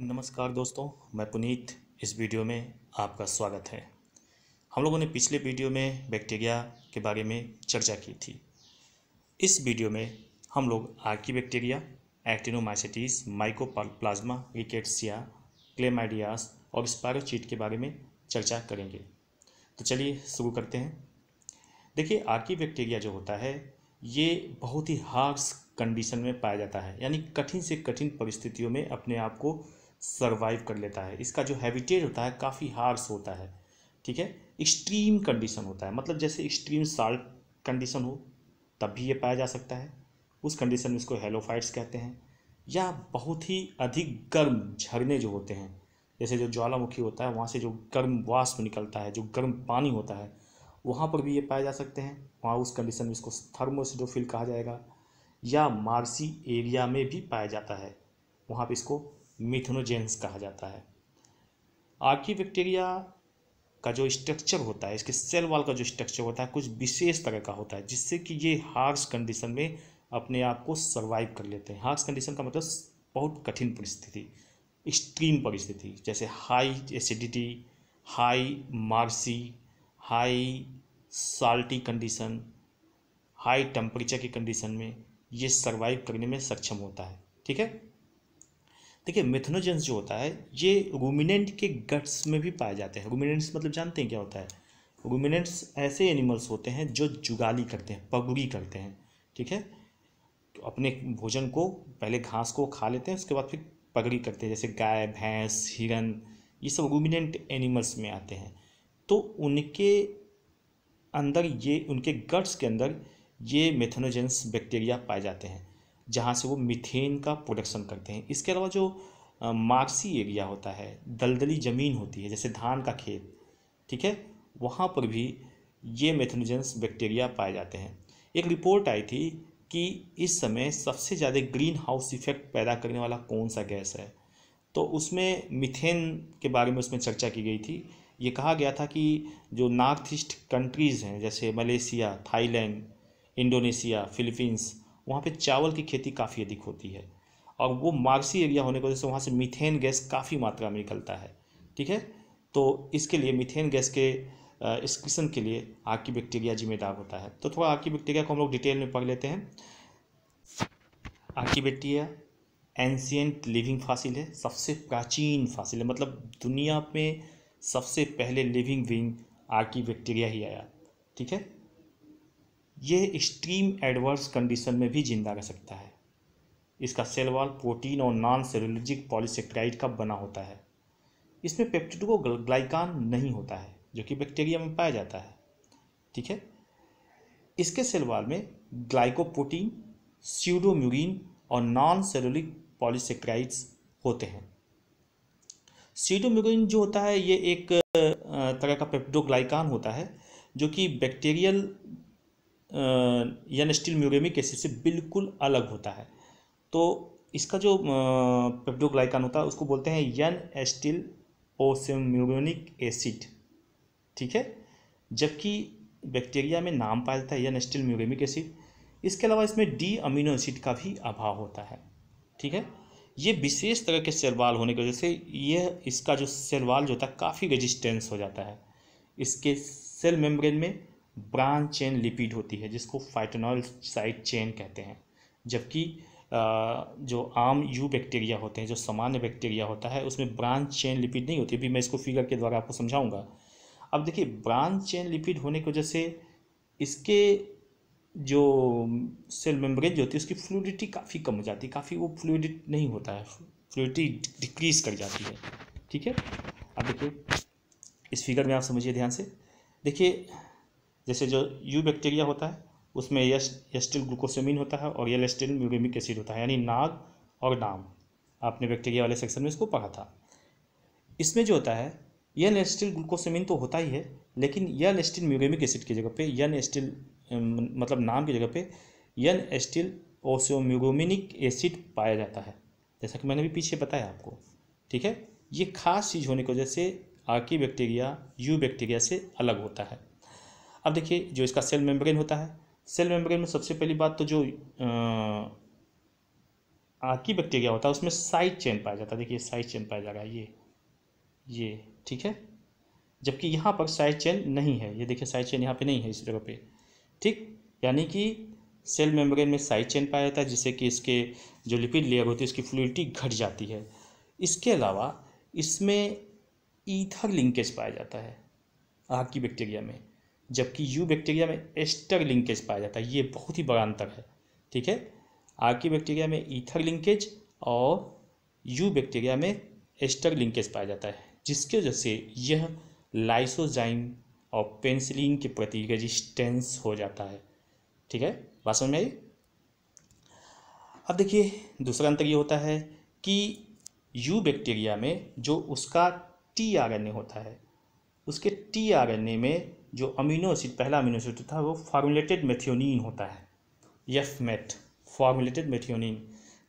नमस्कार दोस्तों मैं पुनीत इस वीडियो में आपका स्वागत है हम लोगों ने पिछले वीडियो में बैक्टीरिया के बारे में चर्चा की थी इस वीडियो में हम लोग archaebacteria actinomycetes plasma rickettsia chlamydias और स्पायरोचीट के बारे में चर्चा करेंगे तो चलिए शुरू करते हैं देखिए आर्की बैक्टीरिया जो होता है ये बहुत ही हार्स कंडीशन में पाया जाता है यानी कठिन से कठिन परिस्थितियों में अपने आप को सर्वाइव कर लेता है इसका जो हैबिटेट होता है काफ़ी हार्स होता है ठीक है एक्सट्रीम कंडीशन होता है मतलब जैसे एक्सट्रीम साल्ट कंडीशन हो तब भी ये पाया जा सकता है उस कंडीशन में इसको हेलोफाइट्स कहते हैं या बहुत ही अधिक गर्म झरने जो होते हैं जैसे जो ज्वालामुखी होता है वहाँ से जो गर्म वाष्प निकलता है जो गर्म पानी होता है वहाँ पर भी ये पाए जा सकते हैं वहाँ उस कंडीशन में इसको थर्मोसिडोफिल कहा जाएगा या मार्सी एरिया में भी पाया जाता है वहाँ पर इसको मिथुनोजेंस कहा जाता है आर्की बैक्टीरिया का जो स्ट्रक्चर होता है इसके सेल वाल का जो स्ट्रक्चर होता है कुछ विशेष तरह का होता है जिससे कि ये हार्श कंडीशन में अपने आप को सर्वाइव कर लेते हैं हार्श कंडीशन का मतलब बहुत कठिन परिस्थिति एक्सट्रीम परिस्थिति जैसे high acidity high marshy high salty condition high temperature की कंडीशन में ये सर्वाइव करने में सक्षम होता है ठीक है देखिए मिथनोजेंस जो होता है ये रूमिनेंट के गट्स में भी पाए जाते हैं रूमिनेंट्स मतलब जानते हैं क्या होता है रूमिनेंट्स ऐसे एनिमल्स होते हैं जो जुगाली करते हैं पगड़ी करते हैं ठीक है तो अपने भोजन को पहले घास को खा लेते हैं उसके बाद फिर पगड़ी करते हैं जैसे गाय भैंस हिरन ये सब रूमिनेंट एनिमल्स में आते हैं तो उनके अंदर ये उनके गट्स के अंदर ये मेथनोजेंस बैक्टीरिया पाए जाते हैं जहाँ से वो मिथेन का प्रोडक्शन करते हैं इसके अलावा जो मार्सी एरिया होता है दलदली ज़मीन होती है जैसे धान का खेत ठीक है वहाँ पर भी ये मेथनोजेंस बैक्टीरिया पाए जाते हैं एक रिपोर्ट आई थी कि इस समय सबसे ज़्यादा ग्रीन हाउस इफेक्ट पैदा करने वाला कौन सा गैस है तो उसमें मिथेन के बारे में उसमें चर्चा की गई थी ये कहा गया था कि जो नॉर्थ ईस्ट कंट्रीज़ हैं जैसे मलेशिया थाईलैंड इंडोनेशिया फिलीपींस वहाँ पे चावल की खेती काफ़ी अधिक होती है और वो मार्सी एरिया होने की वजह से वहाँ से मीथेन गैस काफ़ी मात्रा में निकलता है ठीक है तो इसके लिए मीथेन गैस के एक्सक्रीसन के लिए आग की बैक्टीरिया जिम्मेदार होता है तो थोड़ा आग की बैक्टीरिया को हम लोग डिटेल में पढ़ लेते हैं आग की बैक्टीरिया एंशियंट लिविंग फासिल है सबसे प्राचीन फासिल है मतलब दुनिया में सबसे पहले लिविंग विंग आर्की बैक्टीरिया ही आया ठीक है यह एक्सट्रीम एडवर्स कंडीशन में भी जिंदा रह सकता है इसका सेल वॉल प्रोटीन और नॉन सेलुलजिक पॉलीसेक्राइड का बना होता है इसमें पेप्टिडो ग्लाइकान नहीं होता है जो कि बैक्टीरिया में पाया जाता है ठीक है इसके सेल वॉल में ग्लाइकोप्रोटीन सीडोम्यूरिन और नॉन सेरोलिक पॉलीसेक्राइड्स होते हैं सीडोम्यूरिन जो होता है ये एक तरह का पेप्टोग्लाइकान होता है जो कि बैक्टीरियल यानी स्टील म्यूरेमिक एसिड से बिल्कुल अलग होता है तो इसका जो पेप्टोग्लाइकान होता है उसको बोलते हैं यन एस्टिल ओसेम्यूरोनिक एसिड ठीक है जबकि बैक्टीरिया में नाम पाया जाता है यन एस्टिल म्यूरेमिक एसिड इसके अलावा इसमें डी अमीनो एसिड का भी अभाव होता है ठीक है ये विशेष तरह के सेलवाल होने की वजह से यह इसका जो सेलवाल जो होता है काफ़ी रेजिस्टेंस हो जाता है इसके सेल मेम्ब्रेन में ब्रांच चेन लिपिड होती है जिसको फाइटोनॉल साइड चेन कहते हैं जबकि जो आम यू बैक्टीरिया होते हैं जो सामान्य बैक्टीरिया होता है उसमें ब्रांच चेन लिपिड नहीं होती अभी मैं इसको फिगर के द्वारा आपको समझाऊंगा अब देखिए ब्रांच चेन लिपिड होने की वजह से इसके जो सेल मेम्ब्रेन जो होती है उसकी फ्लूडिटी काफ़ी कम हो जाती है काफ़ी वो फ्लूडिट नहीं होता है फ्लूडिटी डिक्रीज कर जाती है ठीक है अब देखिए इस फिगर में आप समझिए ध्यान से देखिए जैसे जो यू बैक्टीरिया होता है उसमें यस एस्टिल ग्लूकोसोमिन होता है और यल एस्टिल म्यूरेमिक एसिड होता है यानी नाग और डाम आपने बैक्टीरिया वाले सेक्शन में इसको पढ़ा था इसमें जो होता है यन एस्टिल ग्लूकोसोमिन तो होता ही है लेकिन यन एस्टिल म्यूरेमिक एसिड की जगह पे यन एस्टिल मतलब नाम की जगह पे यन एस्टिल ओसियोम्यूगोमिनिक एसिड पाया जाता है जैसा कि मैंने भी पीछे बताया आपको ठीक है ये खास चीज़ होने की वजह से आर्की बैक्टीरिया यू बैक्टीरिया से अलग होता है अब देखिए जो इसका सेल मेम्ब्रेन होता है सेल मेम्ब्रेन में सबसे पहली बात तो जो आकी बैक्टीरिया होता है उसमें साइड चेन पाया जाता है देखिए साइड चेन पाया जा रहा है ये ये ठीक है जबकि यहाँ पर साइड चेन नहीं है ये देखिए साइड चेन यहाँ पे नहीं है इस जगह पे ठीक यानी कि सेल मेम्ब्रेन में साइड चेन पाया जाता है जिससे कि इसके जो लिपिड लेयर होती है इसकी फ्लूडिटी घट जाती है इसके अलावा इसमें ईथर लिंकेज पाया जाता है आग की बैक्टीरिया में जबकि यू बैक्टीरिया में एस्टर लिंकेज पाया जाता है ये बहुत ही बड़ा अंतर है ठीक है आर्की बैक्टीरिया में ईथर लिंकेज और यू बैक्टीरिया में एस्टर लिंकेज पाया जाता है जिसकी वजह से यह लाइसोजाइम और पेंसिलिन के प्रति रेजिस्टेंस हो जाता है ठीक है बात समझ में आई अब देखिए दूसरा अंतर ये होता है कि यू बैक्टीरिया में जो उसका टी आर होता है उसके टी ए में जो अमीनो एसिड पहला अमीनो एसिड था वो फार्मुलेटेड मेथियोनिन होता है यफ मेट फार्मुलेटेड मेथियोनिन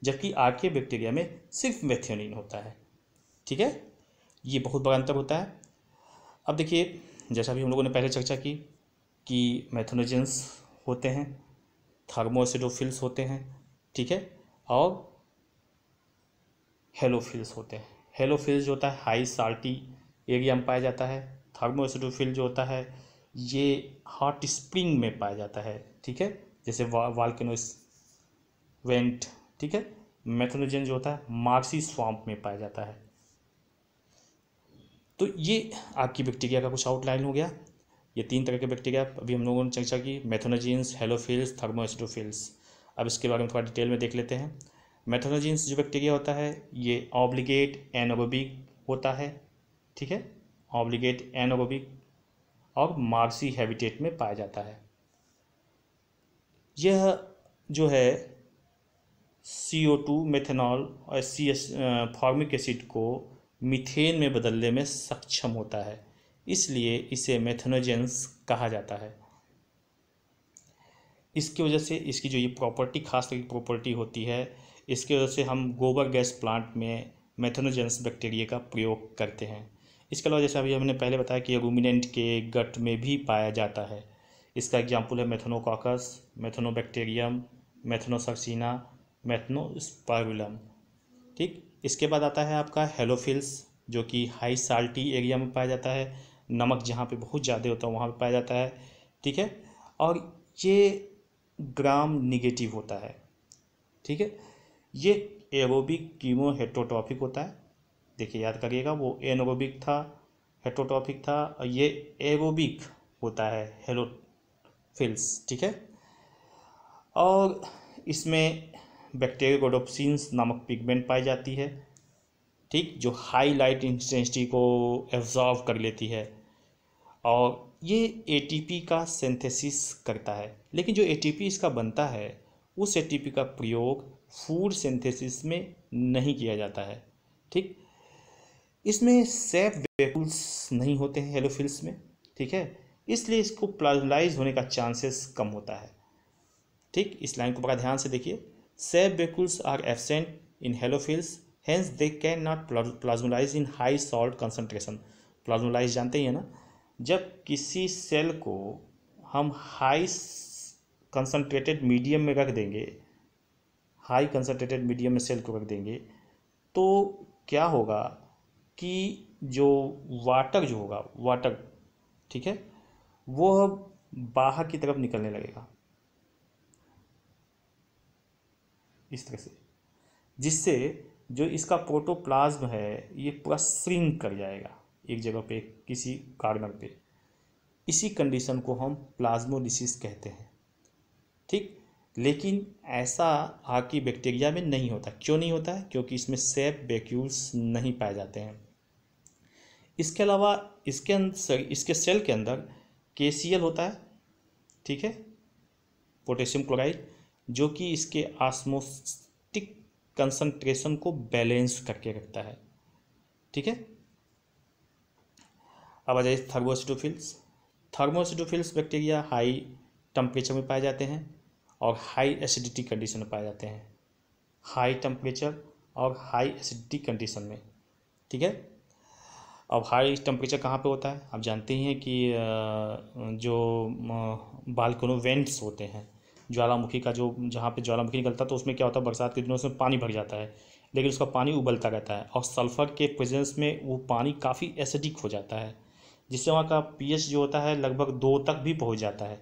जबकि आर बैक्टीरिया में सिर्फ मेथियोनिन होता है ठीक है ये बहुत बड़ा अंतर होता है अब देखिए जैसा भी हम लोगों ने पहले चर्चा की कि मैथोनोजेंस होते हैं थर्मोसिडोफिल्स होते हैं ठीक है और हेलोफिल्स होते हैं हेलोफिल्स जो होता है हाई साल्टी एरिया में पाया जाता है थर्मोसिडोफिल जो होता है ये हॉट स्प्रिंग में पाया जाता है ठीक है जैसे वा, वेंट ठीक है मैथोनोजन जो होता है मार्सी स्वाम्प में पाया जाता है तो ये आपकी बैक्टीरिया का कुछ आउटलाइन हो गया ये तीन तरह के बैक्टीरिया अभी हम लोगों ने चर्चा की मैथोनोजिन्स हेलोफिल्स थर्मोएसिडोफिल्स अब इसके बारे में थोड़ा डिटेल में देख लेते हैं मैथोनोजिन्स जो बैक्टीरिया होता है ये ऑब्लिगेट एनोबोबिक होता है ठीक है ऑब्लिगेट एनोबिक और मार्सी हैबिटेट में पाया जाता है यह जो है सी ओ टू मेथेनॉल और सी एस फॉर्मिक एसिड को मीथेन में बदलने में सक्षम होता है इसलिए इसे मेथेनोजेंस कहा जाता है इसकी वजह से इसकी जो ये प्रॉपर्टी खास तरह की प्रॉपर्टी होती है इसकी वजह से हम गोबर गैस प्लांट में मेथेनोजेंस बैक्टीरिया का प्रयोग करते हैं इसके अलावा जैसे अभी हमने पहले बताया कि रूमिनेंट के गट में भी पाया जाता है इसका एग्जाम्पल है मैथनोकॉकस मैथनोबैक्टेरियम मैथनोसर्सिना मैथनोस्पारुलम ठीक इसके बाद आता है आपका हेलोफिल्स जो कि हाई साल्टी एरिया में पाया जाता है नमक जहाँ पे बहुत ज़्यादा होता है वहाँ पे पाया जाता है ठीक है और ये ग्राम निगेटिव होता है ठीक है ये एरोबिक कीमो होता है देखिए याद करिएगा वो एनरोबिक था हेटोटॉपिक था और ये एरोबिक होता है हेलोफिल्स ठीक है और इसमें बैक्टीरिया गोडोपसिन्स नामक पिगमेंट पाई जाती है ठीक जो हाई लाइट इंटेंसिटी को एब्जॉर्व कर लेती है और ये एटीपी का सिंथेसिस करता है लेकिन जो एटीपी इसका बनता है उस एटीपी का प्रयोग फूड सिंथेसिस में नहीं किया जाता है ठीक इसमें सेफ वेकुल्स नहीं होते हैं हेलोफिल्स में ठीक है इसलिए इसको प्लाजलाइज होने का चांसेस कम होता है ठीक इस लाइन को बड़ा ध्यान से देखिए sap vacuoles are absent in halophiles hence they can not plasmolyse in high salt concentration plasmolyse जानते ही है ना जब किसी सेल को हम हाई कंसनट्रेटेड मीडियम में रख देंगे हाई कंसनट्रेटेड मीडियम में सेल को रख देंगे तो क्या होगा कि जो वाटक जो होगा वाटक ठीक है वो बाहर की तरफ निकलने लगेगा इस तरह से जिससे जो इसका प्रोटोप्लाज्म है ये पूरा श्रिंक कर जाएगा एक जगह पे किसी कार्नर पे इसी कंडीशन को हम प्लाज्मोलिसिस कहते हैं ठीक लेकिन ऐसा आकी बैक्टीरिया में नहीं होता क्यों नहीं होता है क्योंकि इसमें सेप वैक्यूल्स नहीं पाए जाते हैं इसके अलावा इसके अंदर इसके सेल के अंदर के होता है ठीक है पोटेशियम क्लोराइड जो कि इसके आसमोस्टिक कंसंट्रेशन को बैलेंस करके रखता है ठीक है अब आ जाइए thermoacidophiles thermoacidophiles bacteria high temperature में पाए जाते हैं और हाई एसिडिटी कंडीशन में पाए जाते हैं हाई टेम्परेचर और हाई एसिडिटी कंडीशन में ठीक है अब हाई टेम्परेचर कहाँ पे होता है आप जानते ही हैं कि जो बालकनो वेंट्स होते हैं ज्वालामुखी का जो जहाँ पे ज्वालामुखी निकलता है तो उसमें क्या होता है बरसात के दिनों से पानी भर जाता है लेकिन उसका पानी उबलता रहता है और सल्फ़र के प्रेजेंस में वो पानी काफ़ी एसिडिक हो जाता है जिससे वहाँ का पी जो होता है लगभग दो तक भी पहुँच जाता है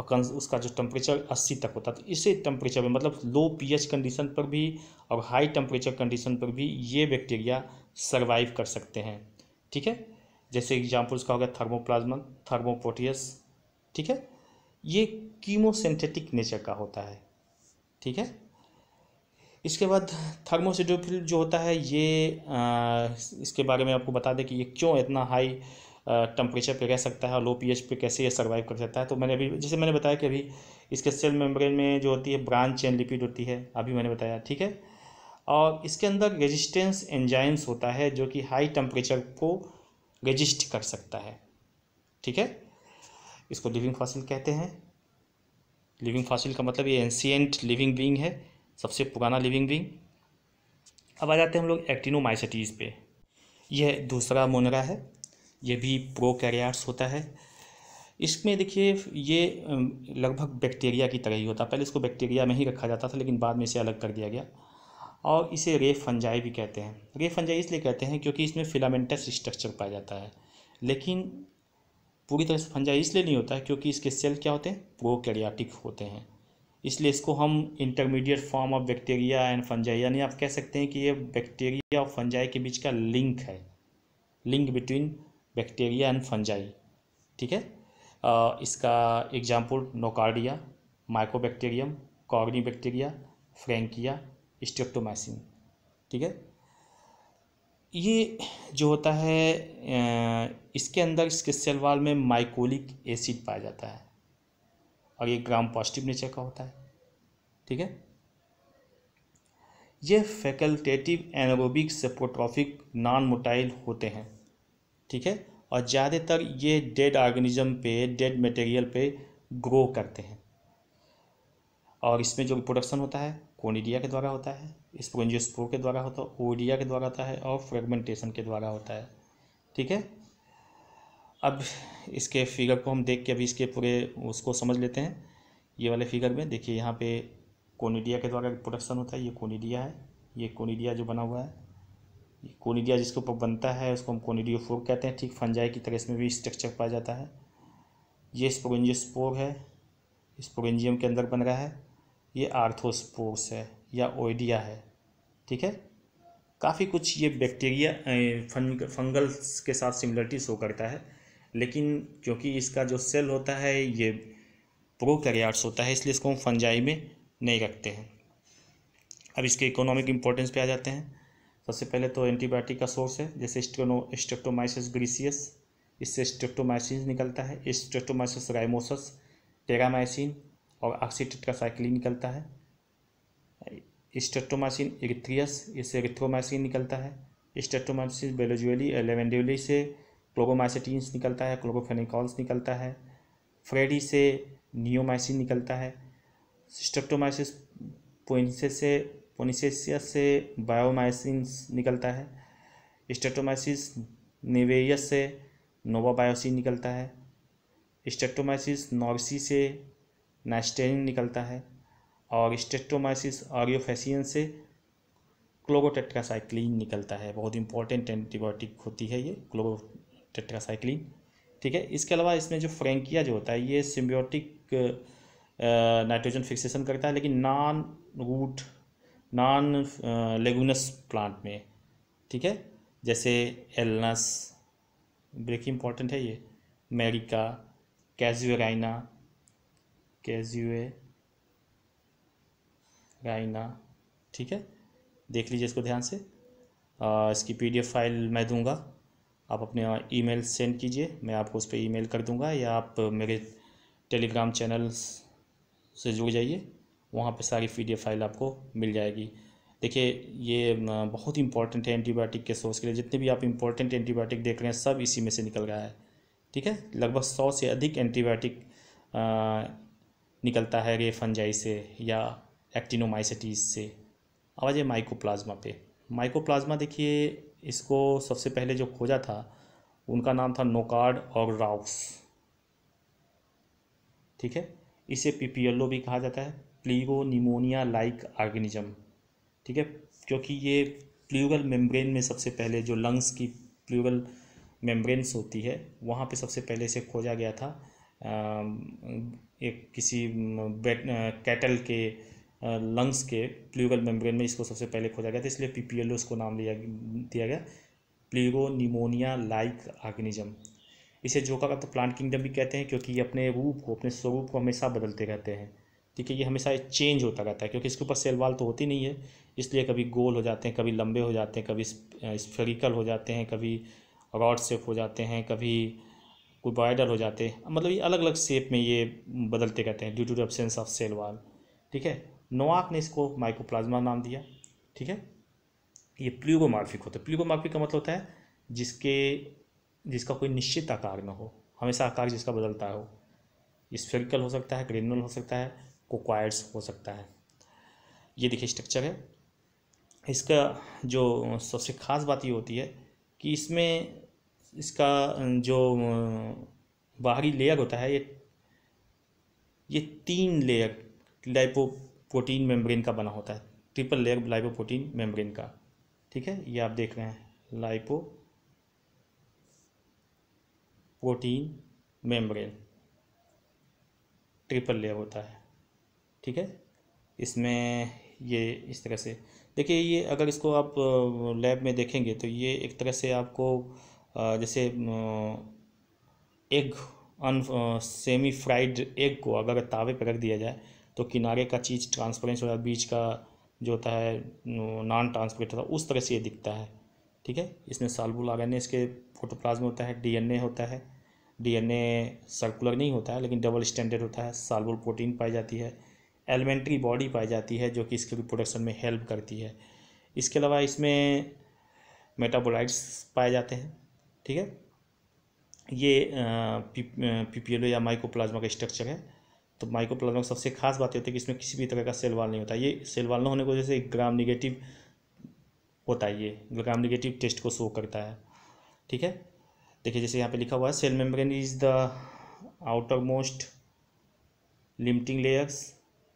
और कंस उसका जो टेम्परेचर अस्सी तक होता है तो इसी टेम्परेचर में मतलब लो पीएच कंडीशन पर भी और हाई टेम्परेचर कंडीशन पर भी ये बैक्टीरिया सर्वाइव कर सकते हैं ठीक है जैसे उसका हो होगा थर्मोप्लाज्मा थर्मोपोटियस ठीक है ये कीमोसेंथेटिक नेचर का होता है ठीक है इसके बाद थर्मोसिडोफिल जो होता है ये आ, इसके बारे में आपको बता दें कि ये क्यों इतना हाई टेम्परेचर पे रह सकता है और लो पीएच पे कैसे ये सर्वाइव कर सकता है तो मैंने अभी जैसे मैंने बताया कि अभी इसके सेल मेम्ब्रेन में जो होती है ब्रांच चेन लिपिड होती है अभी मैंने बताया ठीक है और इसके अंदर रेजिस्टेंस एंजाइम्स होता है जो कि हाई टेम्परेचर को रजिस्ट कर सकता है ठीक है इसको लिविंग फासिल कहते हैं लिविंग फासिल का मतलब ये एंशियंट लिविंग बींग है सबसे पुराना लिविंग बींग अब आ जाते हैं हम लोग एक्टिनोमाइसिटीज़ पे यह दूसरा मोनरा है यह भी प्रो कैरियार्स होता है इसमें देखिए ये लगभग बैक्टीरिया की तरह ही होता पहले इसको बैक्टीरिया में ही रखा जाता था लेकिन बाद में इसे अलग कर दिया गया और इसे रे फंजाई भी कहते हैं रे फंजाई इसलिए कहते हैं क्योंकि इसमें फिलामेंटस स्ट्रक्चर पाया जाता है लेकिन पूरी तरह से फंजाई इसलिए नहीं होता है क्योंकि इसके सेल क्या होते हैं प्रोकैरियोटिक होते हैं इसलिए इसको हम intermediate form of bacteria and fungi यानी आप कह सकते हैं कि ये बैक्टीरिया और फंजाई के बीच का लिंक है link between bacteria and fungi ठीक है आ, इसका example Nocardia Microbacterium Corynebacterium Frankia streptomycin ठीक है ये जो होता है इसके अंदर इसके सेल वाल में माइकोलिक एसिड पाया जाता है और ये ग्राम पॉजिटिव नेचर का होता है ठीक है ये facultative anaerobic saprotrophic non motile होते हैं ठीक है और ज़्यादातर ये डेड ऑर्गेनिज्म पे डेड मटेरियल पे ग्रो करते हैं और इसमें जो प्रोडक्शन होता है कोनिडिया के द्वारा होता है स्प्रोंजियोस्पोर के द्वारा होता है ओडिया के द्वारा होता है और फ्रेगमेंटेशन के द्वारा होता है ठीक है अब इसके फिगर को हम देख के अभी इसके पूरे उसको समझ लेते हैं ये वाले फिगर में देखिए यहाँ पे कोनिडिया के द्वारा प्रोडक्शन होता है ये कोनिडिया है ये कोनिडिया जो बना हुआ है कोनिडिया जिसके ऊपर बनता है उसको हम कोनिडियो फोर कहते हैं ठीक फंजाई की तरह इसमें भी स्ट्रक्चर पाया जाता है ये स्पोर है स्पोरेंजियम के अंदर बन रहा है ये आर्थोस्पोर्स है या ओइडिया है ठीक है काफ़ी कुछ ये बैक्टीरिया फंगल्स फंगल के साथ सिमिलरिटी शो करता है लेकिन क्योंकि इसका जो सेल होता है ये प्रोकैरियोट्स होता है इसलिए इसको हम फंजाई में नहीं रखते हैं अब इसके इकोनॉमिक इम्पोर्टेंस पे आ जाते हैं सबसे पहले तो एंटीबायोटिक का सोर्स है जैसे स्टेक्टोमाइसिस ग्रीसियस इससे स्ट्रेप्टोमाइसिन निकलता है स्ट्रेप्टोमाइसिस राइमोसस टेरामाइसिन और ऑक्सीटेट का साइकिल निकलता है स्टेटोमासिन एरिथ्रियस इससे एरिथ्रोमासिन निकलता है स्टेटोमासिन बेलोजुअली एलेवेंडुअली से क्लोरोमाइसिटीन्स निकलता है क्लोबोफेनिकॉल्स निकलता है फ्रेडी से नियोमाइसिन निकलता है स्टेटोमाइसिस पोइनसे से पोनिसेसियस से बायोमाइसिन निकलता है स्टेटोमाइसिस नेवेयस से नोवाबायोसिन निकलता है स्टेटोमाइसिस नॉर्सी से नाइस्टेरिन निकलता है और स्टेटोमाइसिस ऑरियोफेसियन से क्लोगोटेट्रासाइक्लिन निकलता है बहुत इंपॉर्टेंट एंटीबायोटिक होती है ये क्लोगोटेट्रासाइक्लिन ठीक है इसके अलावा इसमें जो फ्रेंकिया जो होता है ये सिम्बियोटिक नाइट्रोजन फिक्सेशन करता है लेकिन non root non leguminous plant में ठीक है जैसे एलनस ब्रेक इंपॉर्टेंट है ये मेरिका कैजुराइना कैजुए गाइना ठीक है देख लीजिए इसको ध्यान से आ, इसकी पीडीएफ फाइल मैं दूंगा आप अपने ईमेल सेंड कीजिए मैं आपको उस पर ईमेल कर दूंगा या आप मेरे टेलीग्राम चैनल से जुड़ जाइए वहाँ पे सारी पीडीएफ फाइल आपको मिल जाएगी देखिए ये बहुत इंपॉर्टेंट है एंटीबायोटिक के सोर्स के लिए जितने भी आप इंपॉर्टेंट एंटीबायोटिक देख रहे हैं सब इसी में से निकल रहा है ठीक है लगभग सौ से अधिक एंटीबायोटिक निकलता है रे फंजाई से या एक्टिनोमाइसिटीज से अब आ जाए माइकोप्लाज्मा पे माइकोप्लाज्मा देखिए इसको सबसे पहले जो खोजा था उनका नाम था नोकार्ड और राउस ठीक है इसे पीपीएलओ भी कहा जाता है प्लीगो निमोनिया लाइक ऑर्गेनिज्म ठीक है क्योंकि ये प्लीगल मेम्ब्रेन में सबसे पहले जो लंग्स की प्लीगल मेम्ब्रेन्स होती है वहाँ पे सबसे पहले इसे खोजा गया था एक किसी बेट कैटल के लंग्स के प्लूगल मेम्ब्रेन में इसको सबसे पहले खोजा गया था इसलिए पीपीएलओ इसको नाम लिया दिया गया निमोनिया लाइक आर्गेनिज्म इसे जोका का तो प्लांट किंगडम भी कहते हैं क्योंकि ये अपने रूप को अपने स्वरूप को हमेशा बदलते रहते हैं ठीक है ये हमेशा चेंज होता रहता है क्योंकि इसके ऊपर सेलवाल तो होती नहीं है इसलिए कभी गोल हो जाते हैं कभी लंबे हो जाते हैं कभी स्फेरिकल हो जाते हैं कभी रॉड सेप हो जाते हैं कभी कोई कुबाइडल हो जाते मतलब ये अलग अलग शेप में ये बदलते कहते हैं due to the absence of cell wall ठीक है नोआक ने इसको माइकोप्लाज्मा नाम दिया ठीक है ये मार्फिक होता है प्ल्यूगोमार्फिक का मतलब होता है जिसके जिसका कोई निश्चित आकार न हो हमेशा आकार जिसका बदलता हो स्फेरिकल हो सकता है क्रिमिनल हो सकता है कोक्वायर्स हो सकता है ये देखिए स्ट्रक्चर है इसका जो सबसे ख़ास बात ये होती है कि इसमें इसका जो बाहरी लेयर होता है ये ये तीन लेयर लाइपो प्रोटीन मेम्ब्रेन का बना होता है triple layer lipoprotein membrane का ठीक है ये आप देख रहे हैं lipoprotein membrane triple layer होता है ठीक है इसमें ये इस तरह से देखिए ये अगर इसको आप लैब में देखेंगे तो ये एक तरह से आपको जैसे एग अन सेमी फ्राइड एग को अगर तावे पर रख दिया जाए तो किनारे का चीज़ ट्रांसपेरेंट हो जाए बीच का जो होता है नॉन ट्रांसपेरेंट होता है उस तरह से ये दिखता है ठीक है इसमें सालबुल आर एन इसके फोटोप्लाज्म होता है डीएनए होता है डीएनए सर्कुलर नहीं होता है लेकिन डबल स्टैंडर्ड होता है सालबुल प्रोटीन पाई जाती है एलिमेंट्री बॉडी पाई जाती है जो कि इसके रिप्रोडक्शन में हेल्प करती है इसके अलावा इसमें मेटाबोलाइट्स पाए जाते हैं ठीक है ये पी पी या माइकोप्लाज्मा का स्ट्रक्चर है तो माइकोप्लाज्मा प्लाज्मा सबसे खास बात होती है कि इसमें किसी भी तरह का सेल वाल नहीं होता ये सेल वाल न होने की वजह से ग्राम निगेटिव होता है ये ग्राम निगेटिव टेस्ट को शो करता है ठीक है देखिए जैसे यहाँ पे लिखा हुआ है cell membrane is the outermost limiting layers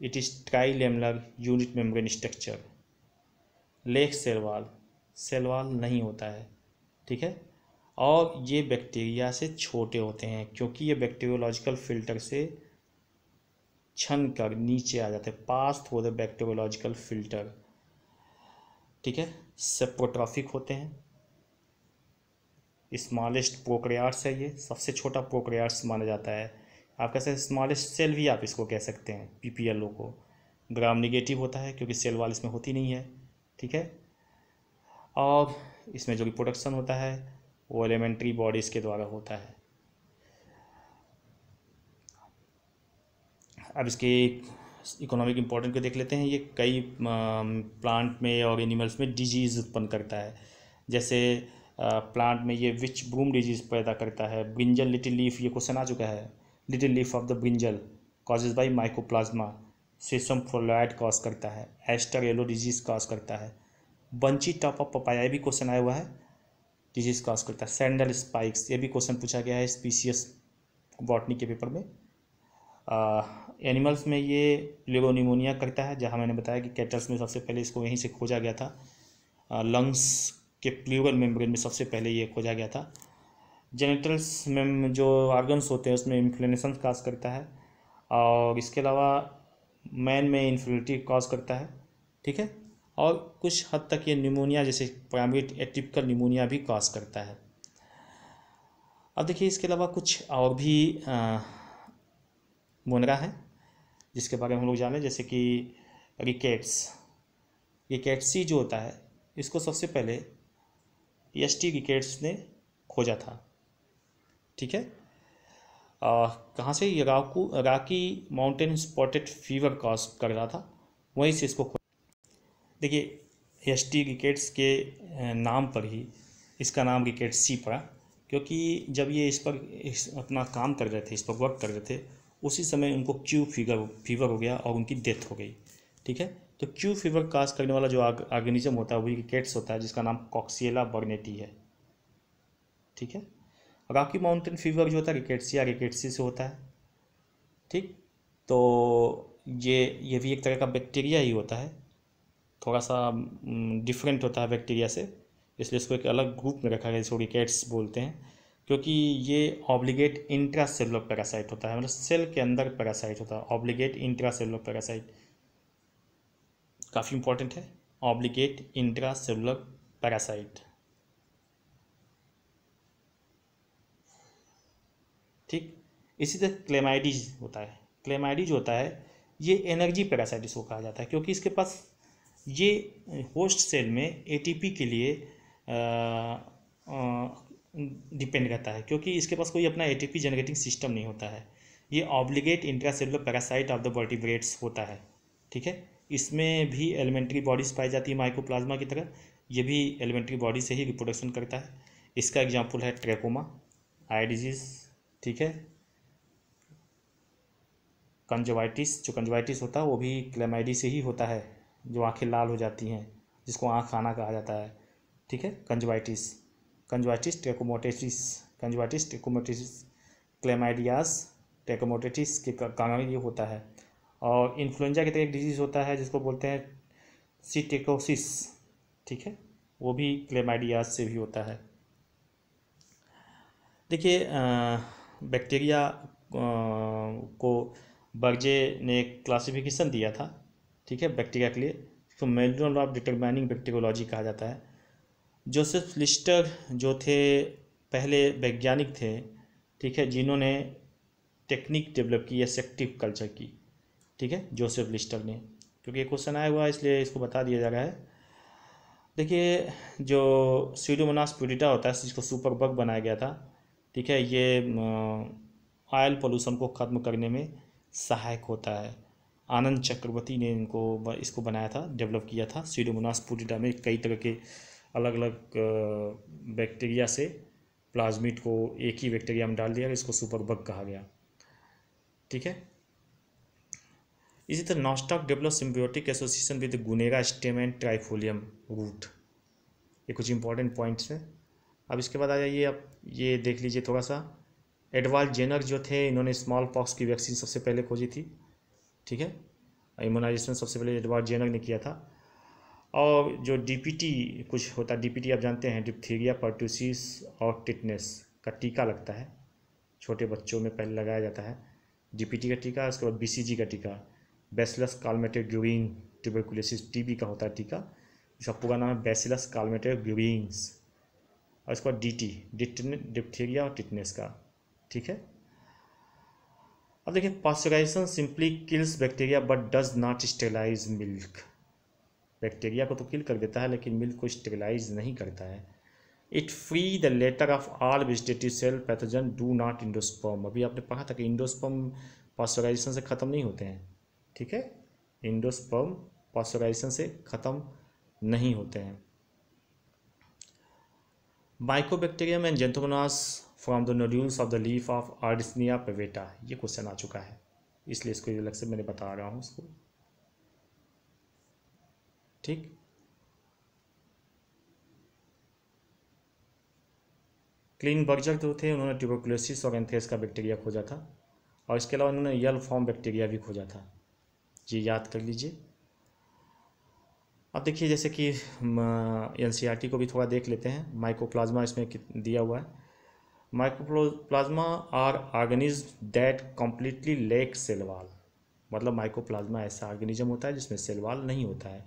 it is trilamellar unit membrane structure lacks cell wall cell wall नहीं होता है ठीक है और ये बैक्टीरिया से छोटे होते हैं क्योंकि ये बैक्टीरियोलॉजिकल फिल्टर से छन कर नीचे आ जाते हैं pass through the bacteriological filter ठीक है सेप्रोट्रॉफिक होते हैं स्मॉलेस्ट प्रोक्रियार्स है ये सबसे छोटा प्रोक्रियार्स माना जाता है आप कह सकते स्मॉलेस्ट सेल भी आप इसको कह सकते हैं पी पी एल ओ को ग्राम निगेटिव होता है क्योंकि सेल वाल इसमें होती नहीं है ठीक है और इसमें जो कि प्रोडक्शन होता है वो एलिमेंट्री बॉडीज़ के द्वारा होता है अब इसके इकोनॉमिक इम्पोर्टेंट को देख लेते हैं ये कई प्लांट में और एनिमल्स में डिजीज़ उत्पन्न करता है जैसे प्लांट में ये विच ब्रूम डिजीज़ पैदा करता है ब्रिंजल लिटिल लीफ ये क्वेश्चन आ चुका है little leaf of the brinjal causes by mycoplasma sesame phyllody cause करता है एस्टर येलो डिजीज़ कॉज करता है बंची टॉप ऑफ पपाया भी क्वेश्चन आया हुआ है डिजीज़ काज करता है सैंडल स्पाइक्स ये भी क्वेश्चन पूछा गया है स्पीशियस बॉटनी के पेपर में एनिमल्स में ये प्लेगोनिमोनिया करता है जहाँ मैंने बताया कि कैटल्स में सबसे पहले इसको यहीं से खोजा गया था आ, लंग्स के प्लेगल मेम्ब्रेन में सबसे पहले ये खोजा गया था जेनेटल्स में जो ऑर्गन्स होते हैं उसमें इन्फ्लेशन काज करता है और इसके अलावा मैन में इन्फ्लिटी कॉज करता है ठीक है और कुछ हद तक ये निमोनिया जैसे प्राइमेट एटिपिकल निमोनिया भी कॉज करता है अब देखिए इसके अलावा कुछ और भी मुनरा है जिसके बारे में हम लोग जाने जैसे कि रिकेट्स रिकेट्सी जो होता है इसको सबसे पहले एस टी रिकेट्स ने खोजा था ठीक है कहाँ से ये राकू Rocky Mountain spotted fever cause कर रहा था वहीं से इसको देखिए एस टी रिकेट्स के नाम पर ही इसका नाम रिकेट सी पड़ा क्योंकि जब ये इस पर इस अपना काम कर रहे थे इस पर वर्क कर रहे थे उसी समय उनको क्यू फीवर फीवर हो गया और उनकी डेथ हो गई ठीक है तो क्यू फीवर काज करने वाला जो ऑर्गेनिज्म होता है वही रिकेट्स होता है जिसका नाम कॉक्सीला बर्नेटी है ठीक है आपकी माउंटेन फीवर जो होता है या रिकेटसी से होता है ठीक तो ये ये भी एक तरह का बैक्टीरिया ही होता है थोड़ा सा डिफरेंट होता है बैक्टीरिया से इसलिए इसको एक अलग ग्रुप में रखा गया जिसको रिकेट्स बोलते हैं क्योंकि ये ऑब्लिगेट इंट्रा सेलो पैरासाइट होता है मतलब सेल के अंदर पैरासाइट होता है ऑब्लिगेट इंट्रा सेलुलर पैरासाइट काफ़ी इंपॉर्टेंट है ऑब्लिगेट इंट्रा सेलुलर पैरासाइट ठीक इसी तरह क्लेमाइडीज होता है क्लेमाइडीज होता है ये एनर्जी पैरासाइट इसको कहा जाता है क्योंकि इसके पास ये होस्ट सेल में एटीपी के लिए डिपेंड करता है क्योंकि इसके पास कोई अपना एटीपी जनरेटिंग सिस्टम नहीं होता है ये obligate intracellular parasite of the vertebrates होता है ठीक है इसमें भी एलिमेंट्री बॉडीज पाई जाती है माइकोप्लाज्मा की तरह ये भी एलिमेंट्री बॉडी से ही रिप्रोडक्शन करता है इसका एग्जाम्पल है ट्रेकोमा आई डिजीज ठीक है कंजवाइटिस जो कंजवाइटिस होता है वो भी क्लेमाइडी से ही होता है जो आंखें लाल हो जाती हैं जिसको आँख आना कहा जाता है ठीक है कंजवाइटिस कंजवाइटिस टेकोमोटेटिस कंजवाइटिस टेकोमोटेटिस क्लेमाइडियास टेकोमोटेटिस के कारण ये होता है और इन्फ्लुएंजा की तरह एक डिजीज़ होता है जिसको बोलते हैं सीटेकोसिस ठीक है वो भी क्लेमाइडियास से भी होता है देखिए बैक्टीरिया को बर्जे ने क्लासिफिकेशन दिया था ठीक है बैक्टीरिया के लिए इसको मेनुअल ऑफ डिटरमाइनिंग बैक्टीरियोलॉजी कहा जाता है जोसेफ लिस्टर जो थे पहले वैज्ञानिक थे ठीक है जिन्होंने टेक्निक डेवलप की या सेक्टिव कल्चर की ठीक है जोसेफ लिस्टर ने क्योंकि क्वेश्चन आया हुआ है इसलिए इसको बता दिया जा रहा है देखिए जो सीडोमोनास प्यूडिटा होता है जिसको सुपर बग बनाया गया था ठीक है ये ऑयल पोल्यूशन को ख़त्म करने में सहायक होता है आनंद चक्रवर्ती ने इनको इसको बनाया था डेवलप किया था सीडोमोनास पुडिटा में कई तरह के अलग अलग बैक्टीरिया से प्लाज्मिट को एक ही बैक्टीरिया में डाल दिया इसको सुपर बग कहा गया ठीक है इसी तरह Nostoc develop symbiotic association with Gunnera stem and Trifolium root ये कुछ इंपॉर्टेंट पॉइंट्स हैं अब इसके बाद आ जाइए आप ये देख लीजिए थोड़ा सा एडवाल जेनर जो थे इन्होंने स्मॉल पॉक्स की वैक्सीन सबसे पहले खोजी थी ठीक है इम्यूनाइजेशन सबसे पहले एडवर्ड जेनक ने किया था और जो डीपीटी कुछ होता है डीपीटी आप जानते हैं डिप्थीरिया पर्टूसिस और टिटनेस का टीका लगता है छोटे बच्चों में पहले लगाया जाता है डीपीटी का टीका उसके बाद बीसीजी का टीका bacillus Calmette Guerin tuberculosis TB का होता है टीका जिसका पूरा नाम है बेसिलस कालमेटेड ग्यूरिन्स और इसके बाद डी टी डिप्थीरिया और टिटनेस का ठीक है अब देखिए pasteurization simply kills bacteria but does not sterilize milk bacteria को तो किल कर देता है लेकिन मिल्क को स्टेलाइज नहीं करता है it free the latter of all vegetative cell pathogen do not endosperm अभी आपने पढ़ा था कि इंडोस्पर्म पॉस्चराइजेशन से ख़त्म नहीं होते हैं ठीक है इंडोस्पर्म पॉस्चराइजेशन से ख़त्म नहीं होते हैं Microbacterium and Xanthomonas from the nodules of the leaf of Ardisia Pavetta ये क्वेश्चन आ चुका है इसलिए इसको अलग से मैंने बता रहा हूँ उसको ठीक क्लीन बर्जर जो थे उन्होंने ट्यूबरकुलोसिस और एंथेस का बैक्टीरिया खोजा था और इसके अलावा उन्होंने यल फॉर्म बैक्टीरिया भी खोजा था ये याद कर लीजिए अब देखिए जैसे कि एन e को भी थोड़ा देख लेते हैं माइकोप्लाज्मा इसमें दिया हुआ है plasma are organisms that completely lack cell wall मतलब मतलब प्लाज्मा ऐसा ऑर्गेनिज्म होता है जिसमें सेलवाल नहीं होता है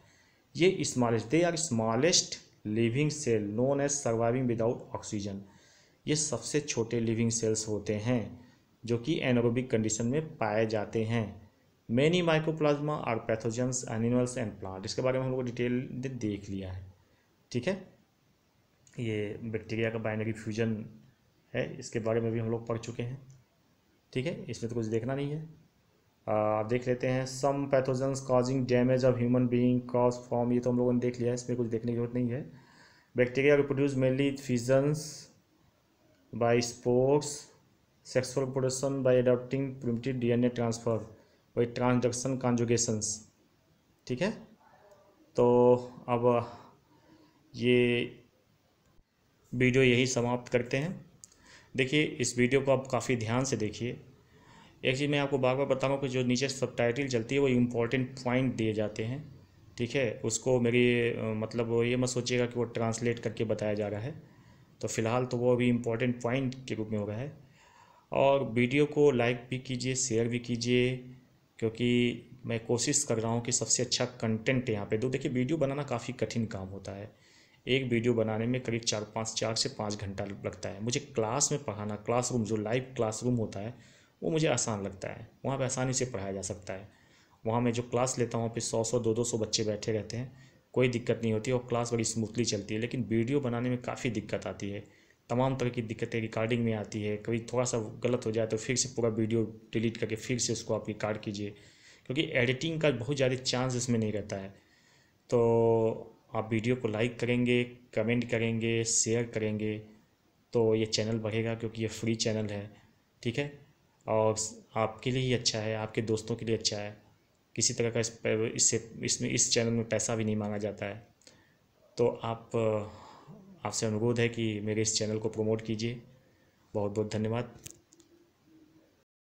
ये smallest they are smallest living cell known as surviving without oxygen ये सबसे छोटे लिविंग सेल्स होते हैं जो कि एनोरोबिक कंडीशन में पाए जाते हैं many mycoplasma are pathogens animals and plant इसके बारे में हम लोग डिटेल देख लिया है ठीक है ये बैक्टीरिया का बाइनरी फ्यूजन है इसके बारे में भी हम लोग पढ़ चुके हैं ठीक है इसमें तो कुछ देखना नहीं है आप देख लेते हैं some pathogen causing damage of human being cause form ये तो हम लोगों ने देख लिया है इसमें कुछ देखने की जरूरत नहीं है bacteria reproduce mainly fissions by spores sexual production by adopting primitive DNA transfer by transduction conjugations ठीक है तो अब ये वीडियो यही समाप्त करते हैं देखिए इस वीडियो को आप काफ़ी ध्यान से देखिए एक चीज़ मैं आपको बार बार बताऊँ कि जो नीचे सब टाइटल चलती है वो इम्पोर्टेंट पॉइंट दिए जाते हैं ठीक है उसको मेरी मतलब ये मत सोचिएगा कि वो ट्रांसलेट करके बताया जा रहा है तो फ़िलहाल तो वो अभी इम्पॉर्टेंट पॉइंट के रूप में हो रहा है और वीडियो को लाइक भी कीजिए शेयर भी कीजिए क्योंकि मैं कोशिश कर रहा हूँ कि सबसे अच्छा कंटेंट यहाँ पे दो देखिए वीडियो बनाना काफ़ी कठिन काम होता है एक वीडियो बनाने में करीब चार पाँच चार से पाँच घंटा लगता है मुझे क्लास में पढ़ाना क्लासरूम जो लाइव क्लासरूम होता है वो मुझे आसान लगता है वहाँ पर आसानी से पढ़ाया जा सकता है वहाँ मैं जो क्लास लेता हूँ वहाँ पर सौ सौ दो दो सौ बच्चे बैठे रहते हैं कोई दिक्कत नहीं होती और क्लास बड़ी स्मूथली चलती है लेकिन वीडियो बनाने में काफ़ी दिक्कत आती है तमाम तरह की दिक्कतें रिकॉर्डिंग में आती है कभी थोड़ा सा गलत हो जाए तो फिर से पूरा वीडियो डिलीट करके फिर से उसको आप रिकॉर्ड कीजिए क्योंकि एडिटिंग का बहुत ज़्यादा चांस इसमें नहीं रहता है तो आप वीडियो को लाइक करेंगे कमेंट करेंगे शेयर करेंगे तो ये चैनल बढ़ेगा क्योंकि ये फ्री चैनल है ठीक है और आपके लिए ही अच्छा है आपके दोस्तों के लिए अच्छा है किसी तरह का इससे इसमें इस चैनल में पैसा भी नहीं मांगा जाता है तो आप आपसे अनुरोध है कि मेरे इस चैनल को प्रमोट कीजिए बहुत बहुत धन्यवाद